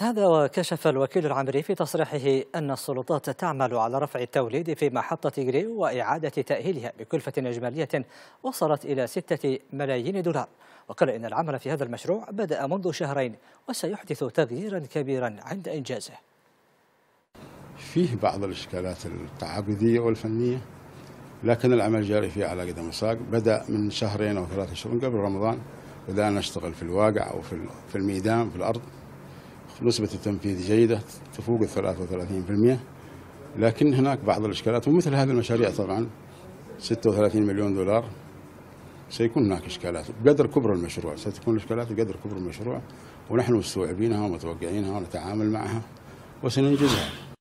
هذا وكشف الوكيل العمري في تصريحه أن السلطات تعمل على رفع التوليد في محطة غريو وإعادة تأهيلها بكلفة إجمالية وصلت إلى ستة ملايين دولار وقال إن العمل في هذا المشروع بدأ منذ شهرين وسيحدث تغييرا كبيرا عند إنجازه فيه بعض الإشكالات التعاقدية والفنية لكن العمل جاري فيه على قدم وساق بدأ من شهرين أو ثلاثة شهور قبل رمضان بدأنا نشتغل في الواقع أو في الميدان في الأرض نسبة التنفيذ جيدة تفوق ال 33% لكن هناك بعض الإشكالات ومثل هذه المشاريع طبعا 36 مليون دولار سيكون هناك إشكالات بقدر كبر المشروع ستكون الإشكالات بقدر كبر المشروع ونحن مستوعبينها ومتوقعينها ونتعامل معها وسننجزها